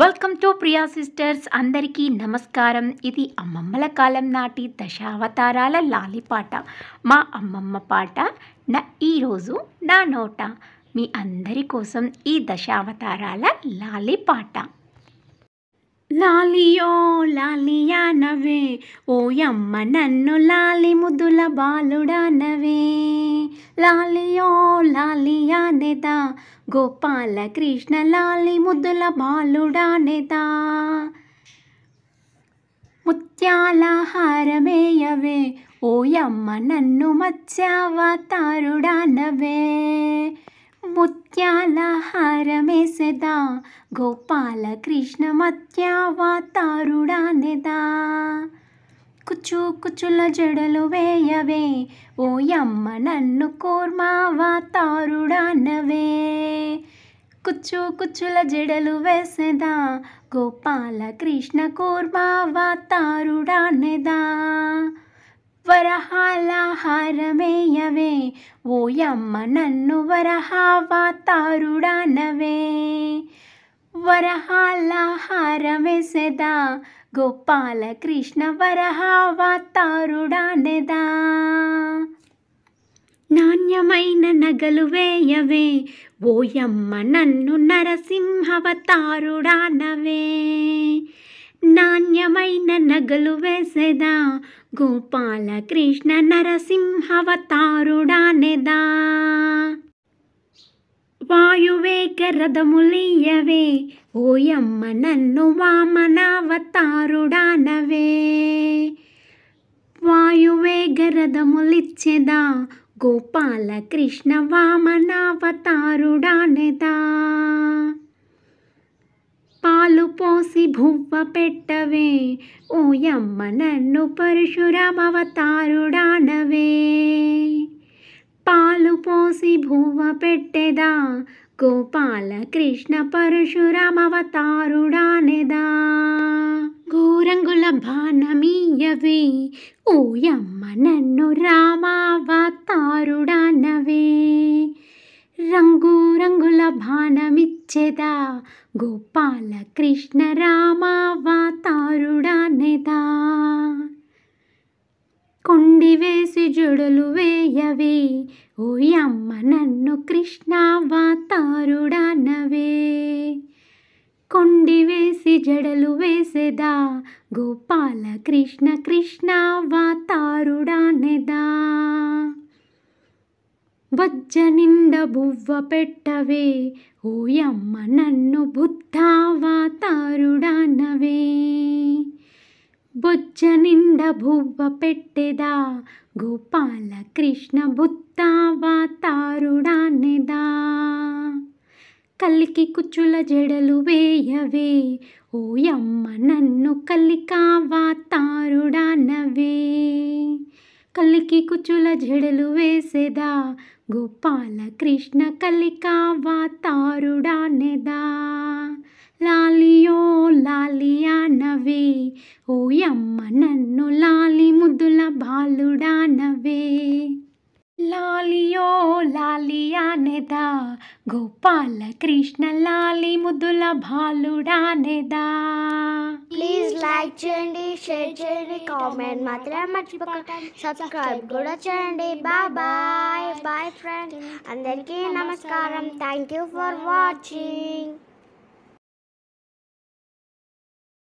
welcome to Priya sisters అందరికీ నమస్కారం ఇది అమ్మమ్మల కాలం నాటి దశావతారాల లాలిపాట మా అమ్మమ్మ పాట నా ఈరోజు నా నోట మీ అందరి కోసం ఈ దశావతారాల లాలిపాట లాలియో లాలియానవే ఓయమ్మ నన్ను లాలి ముద్దుల బాలుడానవే లాలియో లాలియానేదా గోపాల కృష్ణ లాలి ముద్దుల బాలుడానేదా ముత్యాల హారమేయవే ఓయమ్మ నన్ను మత్స్యావతారుడానవే ముత్యాల హారమేసెదా గోపాల కృష్ణ మత్యావతారుడానెదా కుచ్చు కుచ్చుల జడలు వేయవే ఓ అమ్మ నన్ను కోర్మావతారుడానవే కుచ్చు కుచ్చుల జడలు వేసెదా గోపాల కృష్ణ కోర్మావతారుడానెదా వరహాల హారమేయవే ఓయమ్మ నన్ను వరహావా తారుడానవే వరహాల హారమేసెదా గోపాలకృష్ణ వరహావా తారుడానెదా నాణ్యమైన నగలు వేయవే ఓయమ్మ నన్ను నరసింహవతారుడానవే నాణ్యమైన నగలు వేసేదా గోపాలకృష్ణ నరసింహవతారుడానేదా వాయువేక రథములీయవే ఓయమ్మ నన్ను వామనావతారుడానవే వాయువేగ రథములిచ్చెదా గోపాలకృష్ణ వామనావతారుడానేదా పాలు పోసి భువ్వ పెట్టవే ఓయమ్మ నన్ను పరశురామవతారుడానవే పాలు పోసి భువ్వ పెట్టెదా గోపాల కృష్ణ పరశురామవతారుడానెదా గోరంగుల బాణమీయవే ఓయమ్మ నన్ను రామావతారుడానవే రంగు రంగుల బాణమిచ్చేదా గోపాల కృష్ణ రామావతారుడా నేదా కొండి వేసి జడలు వేయవే ఓయమ్మ నన్ను కృష్ణావతారుడా నవే కొండి వేసి జడలు వేసేదా గోపాల కృష్ణ నెదా బజ్జ నిండ బువ్వ పెట్టవే ఓయమ్మ నన్ను బుద్ధావా తారుడానవే బొజ్జ నిండ బువ్వ పెట్టెదా గోపాల కృష్ణ బుద్ధావా బుద్ధావతారుడానెదా కలికి కుచ్చుల జడలు వేయవే ఓయమ్మ నన్ను కలికావా తారుడానవే కలికి కుచుల జడలు వేసేదా గోపాల కృష్ణ కలికావా తారుడానేదా లాలియో లాలియా నవే ఓయమ్మ నన్ను లాలి ముద్దుల బాలుడా నవే లాలియో లాలియా గోపాల కృష్ణ లాలి ముద్దుల బాలుడానేదా ప్లీజ్ ప్లీజ్ లైక్ చేయండి షేర్ చేయండి కామెంట్ మాత్రం మర్చిపోకండి సబ్స్క్రైబ్ కూడా చేయండి బాయ్ బాయ్ బాయ్ ఫ్రెండ్స్ అందరికీ నమస్కారం థ్యాంక్ యూ ఫర్ వాచింగ్